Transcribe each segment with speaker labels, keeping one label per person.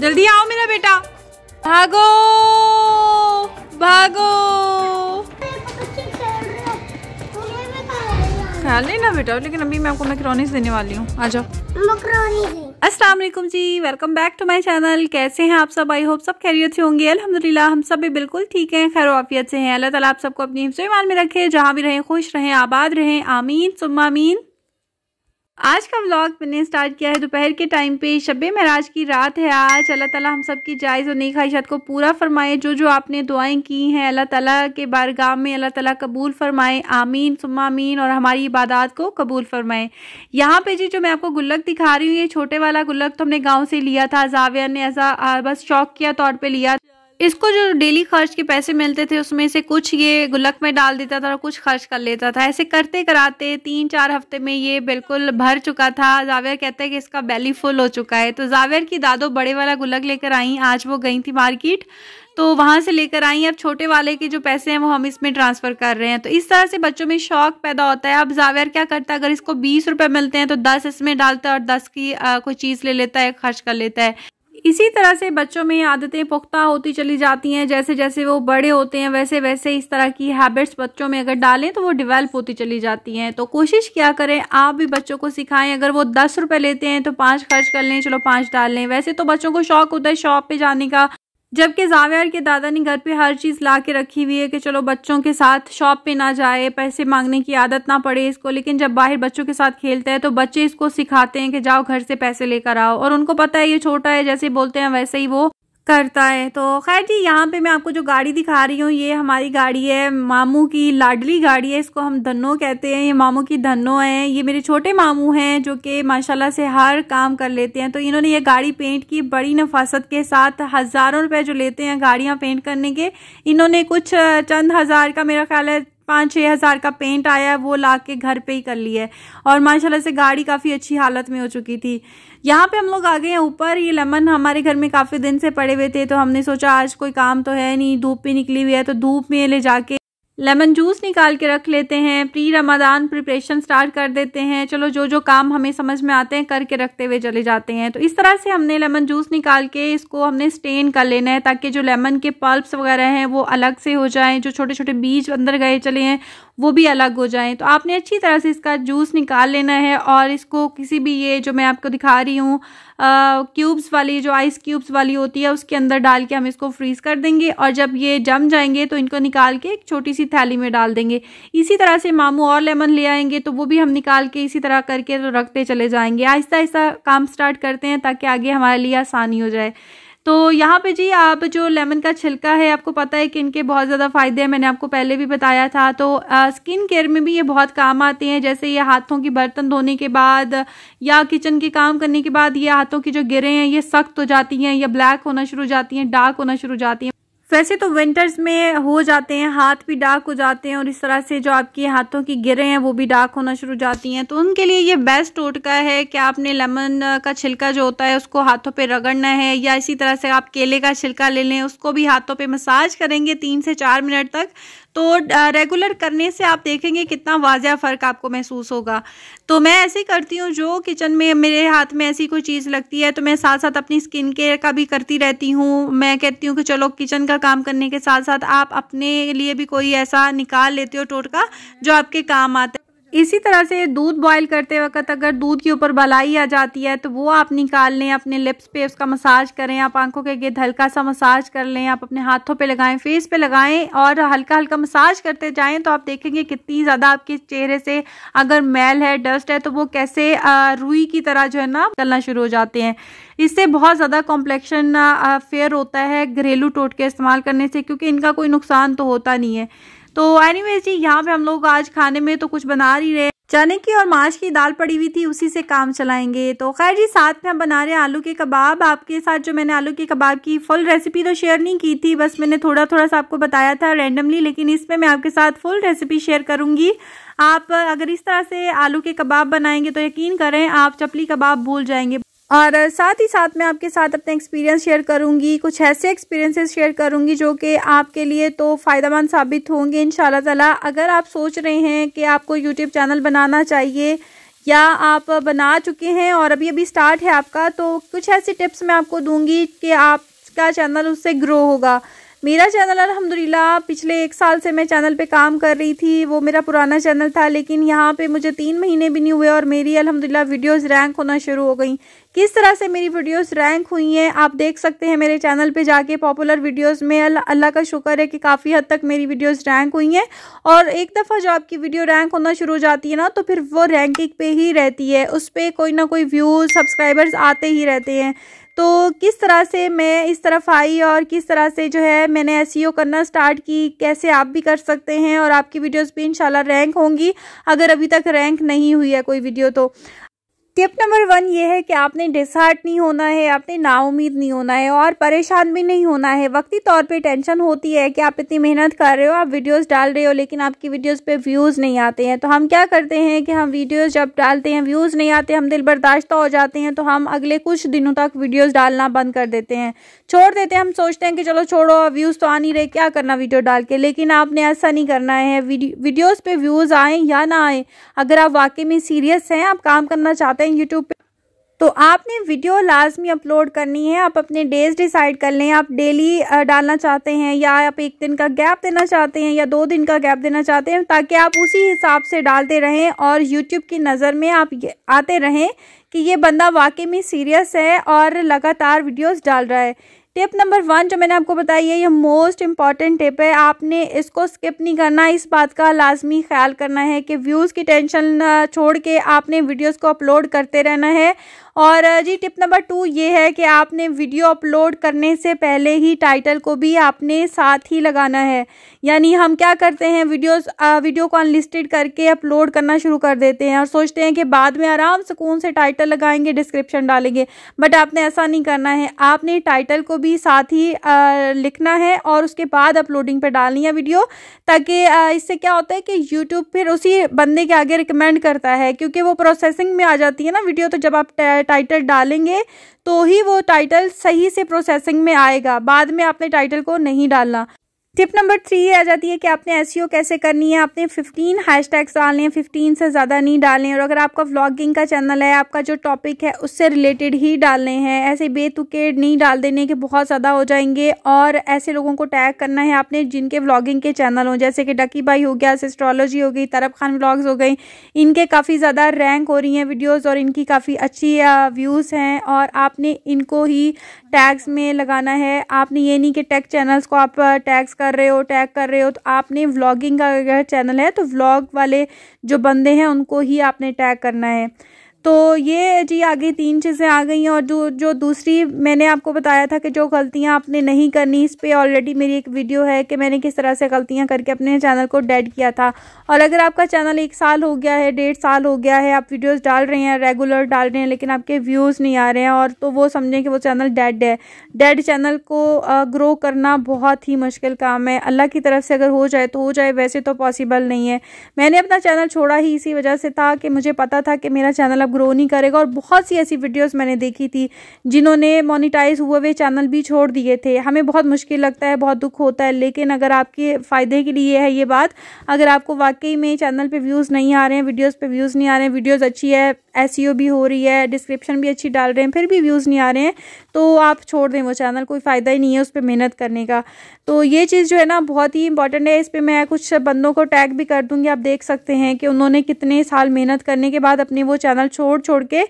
Speaker 1: जल्दी आओ मेरा बेटा भागो भागो ख्याल नहीं ना बेटा लेकिन अभी मैं आपको मैक्रोनीस देने वाली हूँ आ जाओ अस्सलाम वालेकुम जी welcome back to my channel कैसे हैं आप सब आई होप सब खैरियत से होंगे अल्हम्दुलिल्लाह हम सब भी बिल्कुल ठीक हैं खैर वाफियत से हैं अल्लाह ताला आप सबको अपनी हिफ्स ईमान में रखे जहाँ भी रहें खुश रहें आबाद रहें आमीन आमीन आज का व्लॉग मैंने स्टार्ट किया है दोपहर के टाइम पे शब महराज की रात है आज अल्लाह ताला हम सब की जायज़ और नई ख्वाहिशात को पूरा फरमाए जो जो आपने दुआएं की हैं अल्लाह ताला के बारगाह में अल्लाह ताला कबूल फरमाए आमीन सुम्मा आमीन और हमारी इबादत को कबूल फरमाए यहाँ पे जी जो मैं आपको गुल्लक दिखा रही हूँ ये छोटे वाला गुल्लक तो हमने गाँव से लिया था जाविया ने ऐसा बस शौक किया तौर पर लिया इसको जो डेली खर्च के पैसे मिलते थे उसमें से कुछ ये गुल्लक में डाल देता था और कुछ खर्च कर लेता था ऐसे करते कराते तीन चार हफ्ते में ये बिल्कुल भर चुका था जावेर कहता है कि इसका बैली फुल हो चुका है तो जावेर की दादो बड़े वाला गुल्लक लेकर आई आज वो गई थी मार्केट तो वहाँ से लेकर आई अब छोटे वाले के जो पैसे हैं वो हम इसमें ट्रांसफ़र कर रहे हैं तो इस तरह से बच्चों में शौक पैदा होता है अब जावेर क्या करता है अगर इसको बीस रुपये मिलते हैं तो दस इसमें डालता है और दस की कोई चीज़ ले लेता है खर्च कर लेता है इसी तरह से बच्चों में आदतें पुख्ता होती चली जाती हैं जैसे जैसे वो बड़े होते हैं वैसे वैसे इस तरह की हैबिट्स बच्चों में अगर डालें तो वो डिवेल्प होती चली जाती हैं तो कोशिश क्या करें आप भी बच्चों को सिखाएं अगर वो दस रुपए लेते हैं तो पांच खर्च कर लें चलो पांच डाल लें वैसे तो बच्चों को शौक होता है शॉप पे जाने का जबकि जावेर के दादा ने घर पे हर चीज़ ला के रखी हुई है कि चलो बच्चों के साथ शॉप पे ना जाए पैसे मांगने की आदत ना पड़े इसको लेकिन जब बाहर बच्चों के साथ खेलता है तो बच्चे इसको सिखाते हैं कि जाओ घर से पैसे लेकर आओ और उनको पता है ये छोटा है जैसे बोलते हैं वैसे ही वो करता है तो खैर जी यहाँ पे मैं आपको जो गाड़ी दिखा रही हूँ ये हमारी गाड़ी है मामू की लाडली गाड़ी है इसको हम धन्नो कहते हैं ये मामू की धन्नो है ये मेरे छोटे मामू हैं जो कि माशाल्लाह से हर काम कर लेते हैं तो इन्होंने ये गाड़ी पेंट की बड़ी नफासत के साथ हज़ारों रुपए जो लेते हैं गाड़ियाँ पेंट करने के इन्होंने कुछ चंद हज़ार का मेरा ख्याल है पाँच छः हज़ार का पेंट आया है वो ला के घर पे ही कर लिया है और माशाल्लाह से गाड़ी काफ़ी अच्छी हालत में हो चुकी थी यहाँ पे हम लोग आ गए हैं ऊपर ये लेमन हमारे घर में काफ़ी दिन से पड़े हुए थे तो हमने सोचा आज कोई काम तो है नहीं धूप भी निकली हुई है तो धूप में ले जाके लेमन जूस निकाल के रख लेते हैं प्री रमादान प्रिपरेशन स्टार्ट कर देते हैं चलो जो जो काम हमें समझ में आते हैं करके रखते हुए चले जाते हैं तो इस तरह से हमने लेमन जूस निकाल के इसको हमने स्टेन कर लेना है ताकि जो लेमन के पल्प्स वगैरह हैं वो अलग से हो जाएं जो छोटे छोटे बीज अंदर गए चले हैं वो भी अलग हो जाएं तो आपने अच्छी तरह से इसका जूस निकाल लेना है और इसको किसी भी ये जो मैं आपको दिखा रही हूँ क्यूब्स वाली जो आइस क्यूब्स वाली होती है उसके अंदर डाल के हम इसको फ्रीज़ कर देंगे और जब ये जम जाएंगे तो इनको निकाल के एक छोटी सी थैली में डाल देंगे इसी तरह से मामू और लेमन ले आएंगे तो वो भी हम निकाल के इसी तरह करके तो रखते चले जाएंगे आहिस्ता आहिस्ता काम स्टार्ट करते हैं ताकि आगे हमारे लिए आसानी हो जाए तो यहाँ पे जी आप जो लेमन का छिलका है आपको पता है कि इनके बहुत ज़्यादा फ़ायदे हैं मैंने आपको पहले भी बताया था तो आ, स्किन केयर में भी ये बहुत काम आते हैं जैसे ये हाथों की बर्तन धोने के बाद या किचन के काम करने के बाद ये हाथों की जो गिरे हैं ये सख्त हो जाती हैं या ब्लैक होना शुरू हो जाती हैं डार्क होना शुरू हो जाती हैं वैसे तो विंटर्स में हो जाते हैं हाथ भी डार्क हो जाते हैं और इस तरह से जो आपकी हाथों की गिरे हैं वो भी डार्क होना शुरू जाती हैं तो उनके लिए ये बेस्ट टोटका है कि आपने लेमन का छिलका जो होता है उसको हाथों पे रगड़ना है या इसी तरह से आप केले का छिलका ले लें उसको भी हाथों पे मसाज करेंगे तीन से चार मिनट तक तो रेगुलर करने से आप देखेंगे कितना वाजह फ़र्क आपको महसूस होगा तो मैं ऐसे करती हूँ जो किचन में मेरे हाथ में ऐसी कोई चीज़ लगती है तो मैं साथ साथ अपनी स्किन केयर का भी करती रहती हूँ मैं कहती हूँ कि चलो किचन का काम करने के साथ साथ आप अपने लिए भी कोई ऐसा निकाल लेते हो टोटका जो आपके काम आता है इसी तरह से दूध बॉईल करते वक्त अगर दूध के ऊपर बलाई आ जाती है तो वो आप निकाल लें अपने लिप्स पे उसका मसाज करें आप आंखों के गिद हल्का सा मसाज कर लें आप अपने हाथों पे लगाएं फेस पे लगाएं और हल्का हल्का मसाज करते जाएं तो आप देखेंगे कितनी ज़्यादा आपके चेहरे से अगर मैल है डस्ट है तो वो कैसे रुई की तरह जो है ना चलना शुरू हो जाते हैं इससे बहुत ज़्यादा कॉम्प्लेक्शन फेयर होता है घरेलू टोटके इस्तेमाल करने से क्योंकि इनका कोई नुकसान तो होता नहीं है तो एनीवेज जी यहाँ पे हम लोग आज खाने में तो कुछ बना ही रहे चने की और माश की दाल पड़ी हुई थी उसी से काम चलाएंगे तो खैर जी साथ में हम बना रहे हैं आलू के कबाब आपके साथ जो मैंने आलू के कबाब की फुल रेसिपी तो शेयर नहीं की थी बस मैंने थोड़ा थोड़ा सा आपको बताया था रैंडमली लेकिन इसमें मैं आपके साथ फुल रेसिपी शेयर करूंगी आप अगर इस तरह से आलू के कबाब बनाएंगे तो यकीन करें आप चपली कबाब भूल जाएंगे और साथ ही साथ मैं आपके साथ अपने एक्सपीरियंस शेयर करूंगी कुछ ऐसे एक्सपीरियंसेस शेयर करूंगी जो कि आपके लिए तो फ़ायदेमंद साबित होंगे इन ताला अगर आप सोच रहे हैं कि आपको यूट्यूब चैनल बनाना चाहिए या आप बना चुके हैं और अभी अभी स्टार्ट है आपका तो कुछ ऐसी टिप्स मैं आपको दूंगी कि आपका चैनल उससे ग्रो होगा मेरा चैनल अलहमदिल्ला पिछले एक साल से मैं चैनल पे काम कर रही थी वो मेरा पुराना चैनल था लेकिन यहाँ पे मुझे तीन महीने भी नहीं हुए और मेरी अलहमदिल्ला वीडियोस रैंक होना शुरू हो गई किस तरह से मेरी वीडियोस रैंक हुई हैं आप देख सकते हैं मेरे चैनल पे जाके पॉपुलर वीडियोस में अल्लाह का शुक्र है कि काफ़ी हद तक मेरी वीडियोस रैंक हुई हैं और एक दफ़ा जो आपकी वीडियो रैंक होना शुरू हो जाती है ना तो फिर वो रैंकिंग पे ही रहती है उस पर कोई ना कोई व्यूज सब्सक्राइबर्स आते ही रहते हैं तो किस तरह से मैं इस तरफ आई और किस तरह से जो है मैंने एस e करना स्टार्ट की कैसे आप भी कर सकते हैं और आपकी वीडियोज़ भी इन रैंक होंगी अगर अभी तक रैंक नहीं हुई है कोई वीडियो तो टिप नंबर वन ये है कि आपने डिसहार्ट नहीं होना है आपने नाउमीद नहीं होना है और परेशान भी नहीं होना है वक्ती तौर पे टेंशन होती है कि आप इतनी मेहनत कर रहे हो आप वीडियोस डाल रहे हो लेकिन आपकी वीडियोस पे व्यूज़ नहीं आते हैं तो हम क्या करते हैं कि हम वीडियोस जब डालते हैं व्यूज़ नहीं आते हम दिल बर्दाश्त हो जाते हैं तो हम अगले कुछ दिनों तक वीडियोज़ डालना बंद कर देते हैं छोड़ देते हैं हम सोचते हैं कि चलो छोड़ो व्यूज़ तो आ नहीं रहे क्या करना वीडियो डाल के लेकिन आपने ऐसा नहीं करना है वीडियोज़ पर व्यूज़ आएँ या ना आएँ अगर आप वाकई में सीरियस हैं आप काम करना चाहते हैं हैं यूट्यूब पे तो आपने वीडियो लाजमी अपलोड करनी है आप अपने डेज डिसाइड कर लें आप डेली डालना चाहते हैं या आप एक दिन का गैप देना चाहते हैं या दो दिन का गैप देना चाहते हैं ताकि आप उसी हिसाब से डालते रहें और यूट्यूब की नज़र में आप आते रहें कि ये बंदा वाकई में सीरियस है और लगातार वीडियोज़ डाल रहा है टिप नंबर वन जो मैंने आपको बताई है ये मोस्ट इंपॉर्टेंट टिप है आपने इसको स्किप नहीं करना इस बात का लाजमी ख्याल करना है कि व्यूज़ की टेंशन छोड़ के आपने वीडियोस को अपलोड करते रहना है और जी टिप नंबर टू ये है कि आपने वीडियो अपलोड करने से पहले ही टाइटल को भी आपने साथ ही लगाना है यानी हम क्या करते हैं वीडियोस वीडियो को अनलिस्टेड करके अपलोड करना शुरू कर देते हैं और सोचते हैं कि बाद में आराम सुकून से टाइटल लगाएंगे डिस्क्रिप्शन डालेंगे बट आपने ऐसा नहीं करना है आपने टाइटल को भी साथ ही आ, लिखना है और उसके बाद अपलोडिंग पर डालनी है वीडियो ताकि इससे क्या होता है कि यूट्यूब फिर उसी बंदे के आगे रिकमेंड करता है क्योंकि वो प्रोसेसिंग में आ जाती है ना वीडियो तो जब आप टाइटल डालेंगे तो ही वो टाइटल सही से प्रोसेसिंग में आएगा बाद में आपने टाइटल को नहीं डालना टिप नंबर थ्री आ जाती है कि आपने एस e कैसे करनी है आपने 15 टैग्स डालने हैं 15 से ज़्यादा नहीं डालने और अगर आपका व्लॉगिंग का चैनल है आपका जो टॉपिक है उससे रिलेटेड ही डालने हैं ऐसे बेतुके नहीं डाल देने के बहुत ज़्यादा हो जाएंगे और ऐसे लोगों को टैग करना है आपने जिनके व्लॉगिंग के चैनल हों जैसे कि डकी बाई हो गया सिस्ट्रोलॉजी हो गई तरफ खान व्लाग्स हो गई इनके काफ़ी ज़्यादा रैंक हो रही हैं वीडियोज़ और इनकी काफ़ी अच्छी व्यूज़ हैं और आपने इनको ही टैग्स में लगाना है आपने ये नहीं कि टैग चैनल्स को आप टैग्स कर रहे हो टैग कर रहे हो तो आपने व्लॉगिंग का अगर चैनल है तो व्लॉग वाले जो बंदे हैं उनको ही आपने टैग करना है तो ये जी आगे तीन चीज़ें आ गई हैं और जो जो दूसरी मैंने आपको बताया था कि जो गलतियां आपने नहीं करनी इस पर ऑलरेडी मेरी एक वीडियो है कि मैंने किस तरह से गलतियां करके अपने चैनल को डेड किया था और अगर आपका चैनल एक साल हो गया है डेढ़ साल हो गया है आप वीडियोस डाल रहे हैं रेगुलर डाल रहे हैं लेकिन आपके व्यूज़ नहीं आ रहे हैं और तो वो समझें कि वो चैनल डेड है डेड चैनल को ग्रो करना बहुत ही मुश्किल काम है अल्लाह की तरफ से अगर हो जाए तो हो जाए वैसे तो पॉसिबल नहीं है मैंने अपना चैनल छोड़ा ही इसी वजह से था कि मुझे पता था कि मेरा चैनल आप मतलब ग्रो नहीं करेगा और बहुत सी ऐसी वीडियोस मैंने देखी थी जिन्होंने मोनिटाइज हुए हुए चैनल भी छोड़ दिए थे हमें बहुत मुश्किल लगता है बहुत दुख होता है लेकिन अगर आपके फ़ायदे के लिए है ये बात अगर आपको वाकई में चैनल पर व्यूज़ नहीं आ रहे हैं वीडियोज़ पर व्यूज़ नहीं आ रहे हैं वीडियोज़ अच्छी है एस e भी हो रही है डिस्क्रिप्शन भी अच्छी डाल रहे हैं फिर भी व्यूज़ नहीं आ रहे हैं तो आप छोड़ दें वो चैनल कोई फ़ायदा ही नहीं है उस पर मेहनत करने का तो ये चीज़ जो है ना बहुत ही इंपॉर्टेंट है इस पर मैं कुछ बंदों को टैग भी कर दूँगी आप देख सकते हैं कि उन्होंने कितने साल मेहनत करने के बाद अपने वो चैनल छोड़ छोड़ के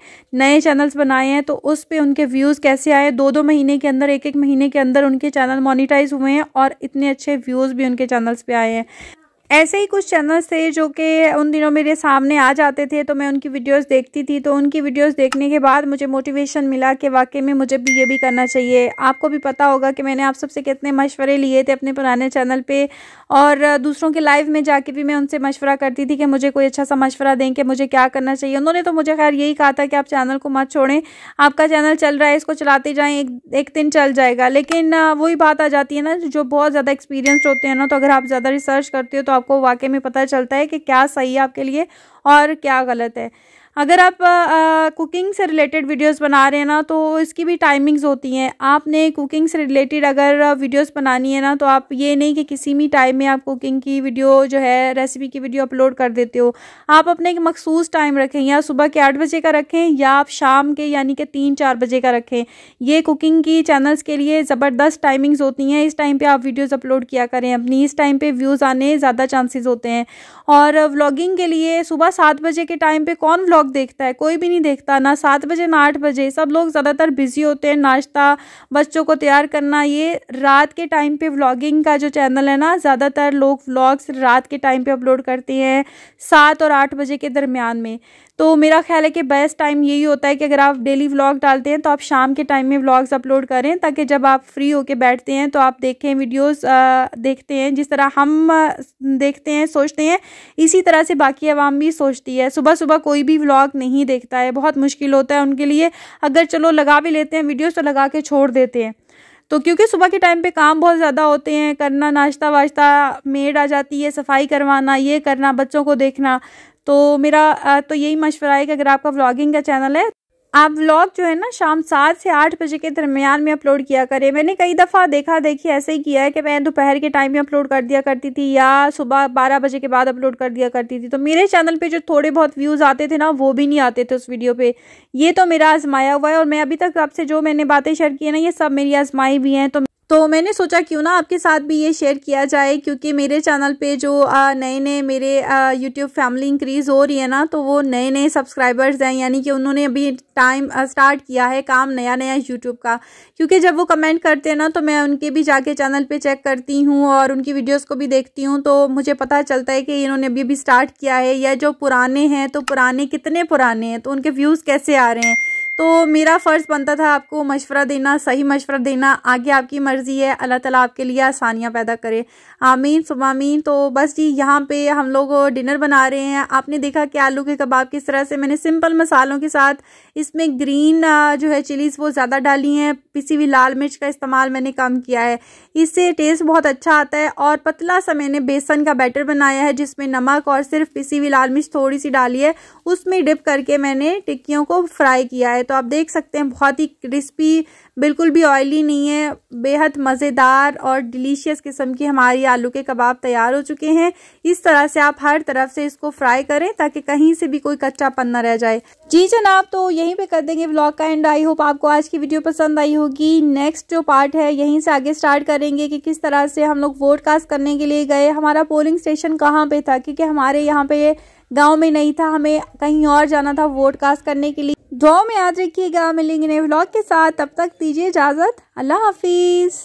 Speaker 1: नए चैनल्स बनाए हैं तो उस पर उनके व्यूज़ कैसे आए दो दो महीने के अंदर एक एक महीने के अंदर उनके चैनल मोनिटाइज हुए हैं और इतने अच्छे व्यूज़ भी उनके चैनल्स पे आए हैं ऐसे ही कुछ चैनल्स थे जो कि उन दिनों मेरे सामने आ जाते थे तो मैं उनकी वीडियोस देखती थी तो उनकी वीडियोस देखने के बाद मुझे मोटिवेशन मिला कि वाकई में मुझे भी ये भी करना चाहिए आपको भी पता होगा कि मैंने आप सबसे कितने मशवरे लिए थे अपने पुराने चैनल पे और दूसरों के लाइव में जाके भी मैं उनसे मशवरा करती थी कि मुझे कोई अच्छा सा मशवरा दें कि मुझे क्या करना चाहिए उन्होंने तो मुझे खैर यही कहा था कि आप चैनल को मत छोड़ें आपका चैनल चल रहा है इसको चलाते जाएँ एक, एक दिन चल जाएगा लेकिन वही बात आ जाती है ना जो बहुत ज़्यादा एक्सपीरियंस होते हैं ना तो अगर आप ज़्यादा रिसर्च करते हो तो आपको वाकई में पता चलता है कि क्या सही है आपके लिए और क्या गलत है अगर आप कुकिंग से रिलेटेड वीडियोस बना रहे हैं ना तो इसकी भी टाइमिंग्स होती हैं आपने कुकिंग से रिलेटेड अगर वीडियोस बनानी है ना तो आप ये नहीं कि किसी भी टाइम में आप कुकिंग की वीडियो जो है रेसिपी की वीडियो अपलोड कर देते हो आप अपने एक मखसूस टाइम रखें या सुबह के आठ बजे का रखें या आप शाम के यानी कि तीन चार बजे का रखें ये कुकिंग की चैनल्स के लिए ज़बरदस्त टाइमिंग्स होती हैं इस टाइम पर आप वीडियोज़ अपलोड किया करें अपनी इस टाइम पर व्यूज़ आने ज़्यादा चांसेज़ होते हैं और व्लॉगिंग के लिए सुबह सात बजे के टाइम पर कौन व्लॉग लोग देखता है कोई भी नहीं देखता ना सात बजे ना आठ बजे सब लोग ज़्यादातर बिजी होते हैं नाश्ता बच्चों को तैयार करना ये रात के टाइम पे व्लॉगिंग का जो चैनल है ना ज़्यादातर लोग व्लॉग्स रात के टाइम पे अपलोड करते हैं सात और आठ बजे के दरमियान में तो मेरा ख्याल है कि बेस्ट टाइम यही होता है कि अगर आप डेली व्लॉग डालते हैं तो आप शाम के टाइम में व्लॉग्स अपलोड करें ताकि जब आप फ्री होके बैठते हैं तो आप देखें वीडियोस देखते हैं जिस तरह हम देखते हैं सोचते हैं इसी तरह से बाकी आवाम भी सोचती है सुबह सुबह कोई भी व्लॉग स्टॉक नहीं देखता है बहुत मुश्किल होता है उनके लिए अगर चलो लगा भी लेते हैं वीडियोस तो लगा के छोड़ देते हैं तो क्योंकि सुबह के टाइम पे काम बहुत ज़्यादा होते हैं करना नाश्ता वाश्ता मेड आ जाती है सफाई करवाना ये करना बच्चों को देखना तो मेरा तो यही मशवरा है कि अगर आपका व्लॉगिंग का चैनल है आप व्लॉग जो है ना शाम सात से आठ बजे के दरमियान में अपलोड किया करें मैंने कई दफ़ा देखा देखी ऐसे ही किया है कि मैं दोपहर के टाइम में अपलोड कर दिया करती थी या सुबह बारह बजे के बाद अपलोड कर दिया करती थी तो मेरे चैनल पे जो थोड़े बहुत व्यूज़ आते थे ना वो भी नहीं आते थे उस वीडियो पे ये तो मेरा आजमाया हुआ है और मैं अभी तक आपसे जो मैंने बातें शेयर की है ना ये सब मेरी आजमाई भी हैं तो तो मैंने सोचा क्यों ना आपके साथ भी ये शेयर किया जाए क्योंकि मेरे चैनल पे जो नए नए मेरे यूट्यूब फैमिली इंक्रीज़ हो रही है ना तो वो नए नए सब्सक्राइबर्स हैं यानी कि उन्होंने अभी टाइम स्टार्ट किया है काम नया नया यूट्यूब का क्योंकि जब वो कमेंट करते हैं ना तो मैं उनके भी जाके चैनल पर चेक करती हूँ और उनकी वीडियोज़ को भी देखती हूँ तो मुझे पता चलता है कि इन्होंने अभी अभी स्टार्ट किया है या जो पुराने हैं तो पुराने कितने पुराने हैं तो उनके व्यूज़ कैसे आ रहे हैं तो मेरा फ़र्ज़ बनता था आपको मशवरा देना सही मशवरा देना आगे आपकी मर्ज़ी है अल्लाह ताला आपके लिए आसानियाँ पैदा करे आमीन सुबामीन तो बस जी यहाँ पे हम लोग डिनर बना रहे हैं आपने देखा कि आलू के कबाब किस तरह से मैंने सिंपल मसालों के साथ इसमें ग्रीन जो है चिलीज़ वो ज़्यादा डाली हैं किसी हुई लाल मिर्च का इस्तेमाल मैंने कम किया है इससे टेस्ट बहुत अच्छा आता है और पतला सा मैंने बेसन का बैटर बनाया है जिसमें नमक और सिर्फ पिसी हुई लाल मिर्च थोड़ी सी डाली है उसमें डिप करके मैंने टिक्कियों को फ्राई किया है तो आप देख सकते हैं बहुत ही क्रिस्पी बिल्कुल भी ऑयली नहीं है बेहद मज़ेदार और डिलीशियस किस्म की हमारी आलू के कबाब तैयार हो चुके हैं इस तरह से आप हर तरफ से इसको फ्राई करें ताकि कहीं से भी कोई कच्चा पन्ना रह जाए जी जनाब तो यहीं पे कर देंगे ब्लॉग का एंड आई होप आपको आज की वीडियो पसंद आई होगी नेक्स्ट जो पार्ट है यहीं से आगे स्टार्ट करेंगे कि किस तरह से हम लोग वोट कास्ट करने के लिए गए हमारा पोलिंग स्टेशन कहाँ पे था क्योंकि हमारे यहाँ पे गांव में नहीं था हमें कहीं और जाना था वोट कास्ट करने के लिए दो में याद रखिएगा मिलेंगे नए ब्लॉग के साथ तब तक दीजिए इजाज़त अल्लाह हाफिज़